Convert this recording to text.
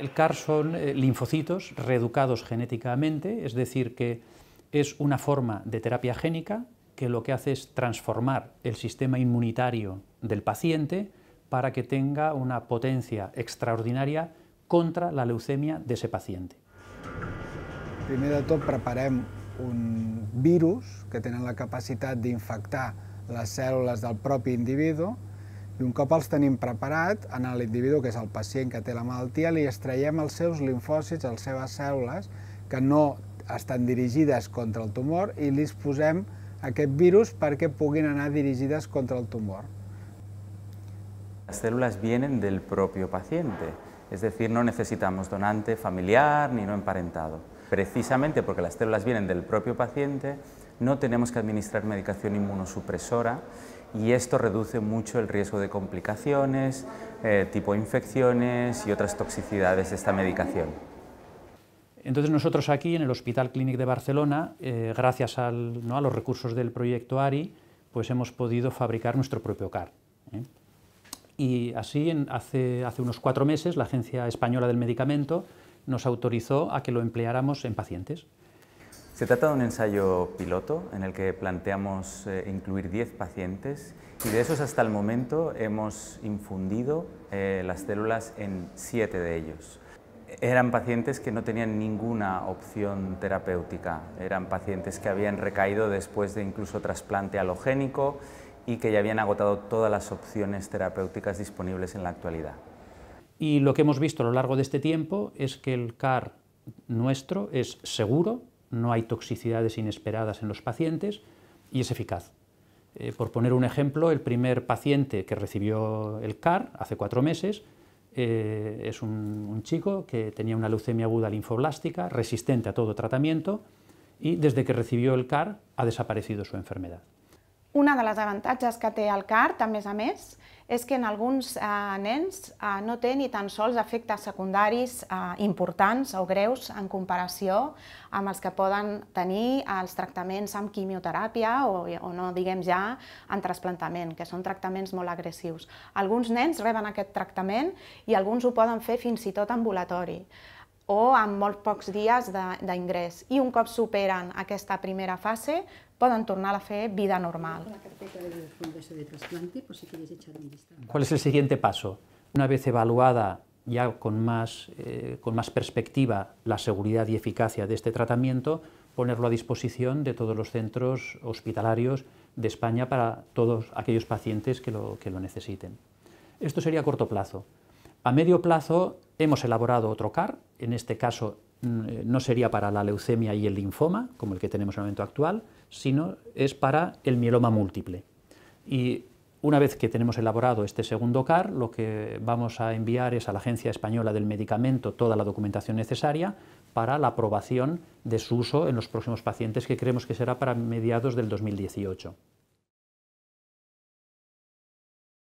El CAR son eh, linfocitos reeducados genéticamente, es decir, que es una forma de terapia génica que lo que hace es transformar el sistema inmunitario del paciente para que tenga una potencia extraordinaria contra la leucemia de ese paciente. Primero de un virus que tenga la capacidad de infectar las células del propio individuo I un cop els tenim preparat, en l'individu, que és el pacient que té la malaltia, li extraiem els seus linfòcits, les seves cèl·lules, que no estan dirigides contra el tumor, i li posem aquest virus perquè puguin anar dirigides contra el tumor. Les cèl·lules vienen del propi pacient, és a dir, no necessitem donante familiar ni no emparentado. precisamente porque las células vienen del propio paciente, no tenemos que administrar medicación inmunosupresora y esto reduce mucho el riesgo de complicaciones, eh, tipo infecciones y otras toxicidades de esta medicación. Entonces nosotros aquí en el Hospital Clínic de Barcelona, eh, gracias a los recursos del proyecto ARI, pues hemos podido fabricar nuestro propio CAR. ¿eh? Y así, hace, hace unos cuatro meses, la Agencia Española del Medicamento nos autorizó a que lo empleáramos en pacientes. Se trata de un ensayo piloto en el que planteamos eh, incluir 10 pacientes y de esos hasta el momento hemos infundido eh, las células en 7 de ellos. Eran pacientes que no tenían ninguna opción terapéutica, eran pacientes que habían recaído después de incluso trasplante alogénico y que ya habían agotado todas las opciones terapéuticas disponibles en la actualidad. Y lo que hemos visto a lo largo de este tiempo es que el CAR nuestro es seguro, no hay toxicidades inesperadas en los pacientes y es eficaz. Eh, por poner un ejemplo, el primer paciente que recibió el CAR hace cuatro meses eh, es un, chico que tenía una leucemia aguda linfoblástica, resistente a todo tratamiento, y desde que recibió el CAR ha desaparecido su enfermedad. Una de les avantatges que té el CART, a més a més, és que en alguns eh, nens eh, no té ni tan sols efectes secundaris eh, importants o greus en comparació amb els que poden tenir els tractaments amb quimioteràpia o, o no diguem ja en trasplantament, que són tractaments molt agressius. Alguns nens reben aquest tractament i alguns ho poden fer fins i tot ambulatori. o a molt días de ingreso. Y un cop superen esta primera fase, pueden tornar a fe vida normal. ¿Cuál es el siguiente paso? Una vez evaluada ya con más, eh, con más perspectiva la seguridad y eficacia de este tratamiento, ponerlo a disposición de todos los centros hospitalarios de España para todos aquellos pacientes que lo, que lo necesiten. Esto sería a corto plazo. A medio plazo hemos elaborado otro CAR, en este caso mm, eh, no sería para la leucemia y el linfoma, como el que tenemos en el momento actual, sino es para el mieloma múltiple. Y una vez que tenemos elaborado este segundo CAR, lo que vamos a enviar es a la Agencia Española del Medicamento toda la documentación necesaria para la aprobación de su uso en los próximos pacientes, que creemos que será para mediados del 2018.